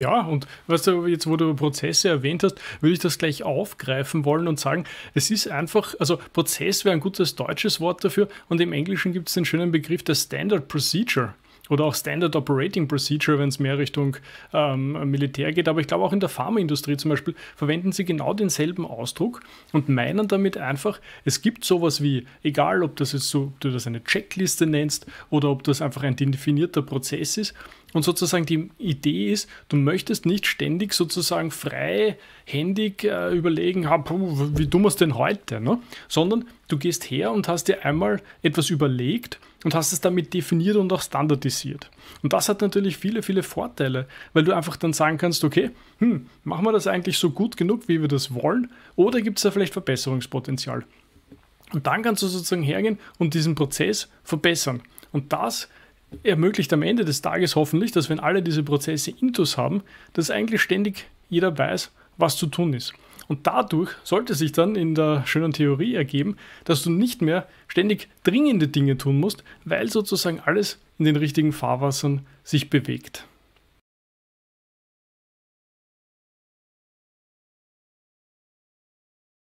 Ja, und weißt du, jetzt wo du Prozesse erwähnt hast, würde ich das gleich aufgreifen wollen und sagen, es ist einfach, also Prozess wäre ein gutes deutsches Wort dafür und im Englischen gibt es den schönen Begriff der Standard Procedure oder auch Standard Operating Procedure, wenn es mehr Richtung ähm, Militär geht. Aber ich glaube auch in der Pharmaindustrie zum Beispiel verwenden sie genau denselben Ausdruck und meinen damit einfach, es gibt sowas wie, egal ob das jetzt so, ob du das eine Checkliste nennst oder ob das einfach ein definierter Prozess ist, und sozusagen die Idee ist, du möchtest nicht ständig sozusagen freihändig äh, überlegen, ah, puh, wie dumm ist denn heute, ne? sondern du gehst her und hast dir einmal etwas überlegt und hast es damit definiert und auch standardisiert. Und das hat natürlich viele, viele Vorteile, weil du einfach dann sagen kannst, okay, hm, machen wir das eigentlich so gut genug, wie wir das wollen, oder gibt es da vielleicht Verbesserungspotenzial? Und dann kannst du sozusagen hergehen und diesen Prozess verbessern. Und das ermöglicht am Ende des Tages hoffentlich, dass wenn alle diese Prozesse intus haben, dass eigentlich ständig jeder weiß, was zu tun ist. Und dadurch sollte sich dann in der schönen Theorie ergeben, dass du nicht mehr ständig dringende Dinge tun musst, weil sozusagen alles in den richtigen Fahrwassern sich bewegt.